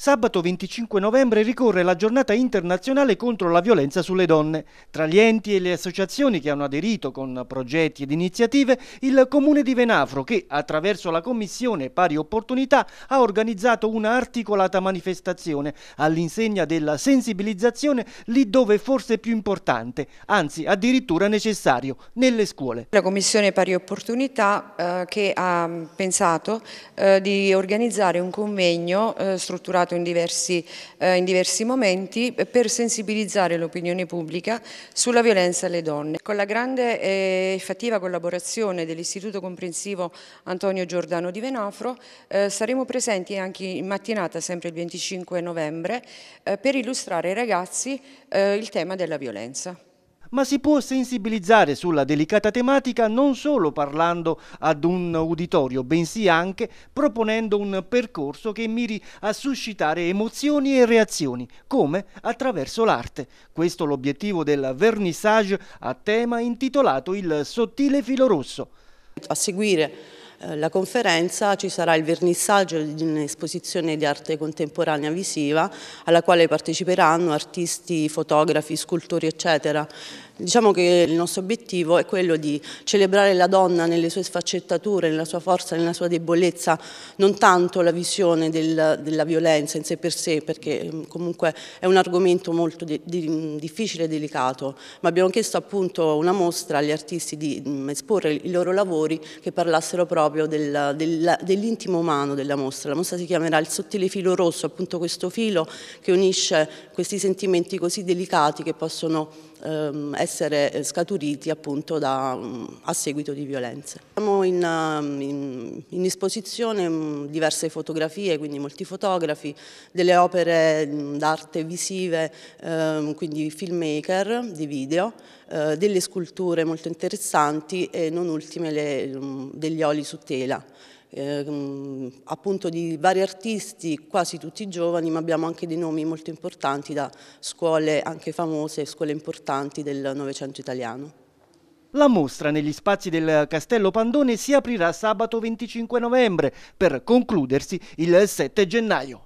Sabato 25 novembre ricorre la giornata internazionale contro la violenza sulle donne. Tra gli enti e le associazioni che hanno aderito con progetti ed iniziative, il comune di Venafro che attraverso la commissione pari opportunità ha organizzato un'articolata manifestazione all'insegna della sensibilizzazione lì dove forse è più importante, anzi addirittura necessario, nelle scuole. La commissione pari opportunità eh, che ha pensato eh, di organizzare un convegno eh, strutturato toccato in diversi, eh, in diversi momenti eh, per sensibilizzare l'opinione pubblica sulla violenza alle donne. Con la grande e eh, effettiva collaborazione dell'Istituto Comprensivo Antonio Giordano di Venafro eh, saremo presenti anche in mattinata, sempre il 25 novembre, eh, per illustrare ai ragazzi eh, il tema della violenza ma si può sensibilizzare sulla delicata tematica non solo parlando ad un uditorio, bensì anche proponendo un percorso che miri a suscitare emozioni e reazioni, come attraverso l'arte. Questo è l'obiettivo del vernissage a tema intitolato Il sottile filo rosso. A seguire eh, la conferenza, ci sarà il vernissaggio di un'esposizione di arte contemporanea visiva alla quale parteciperanno artisti, fotografi, scultori eccetera. Diciamo che il nostro obiettivo è quello di celebrare la donna nelle sue sfaccettature, nella sua forza, nella sua debolezza, non tanto la visione del, della violenza in sé per sé, perché mm, comunque è un argomento molto di, di, mm, difficile e delicato, ma abbiamo chiesto appunto una mostra agli artisti di mm, esporre i loro lavori che parlassero proprio proprio del, del, dell'intimo umano della mostra. La mostra si chiamerà Il sottile filo rosso, appunto questo filo che unisce questi sentimenti così delicati che possono ehm, essere scaturiti appunto da, a seguito di violenze. Abbiamo in, ehm, in, in, disposizione diverse fotografie, quindi molti fotografi, delle opere d'arte visive, ehm, quindi filmmaker di video, eh, delle sculture molto interessanti e non ultime le, degli oli su tela eh, appunto di vari artisti, quasi tutti giovani, ma abbiamo anche dei nomi molto importanti da scuole anche famose, scuole importanti del Novecento italiano. La mostra negli spazi del Castello Pandone si aprirà sabato 25 novembre per concludersi il 7 gennaio.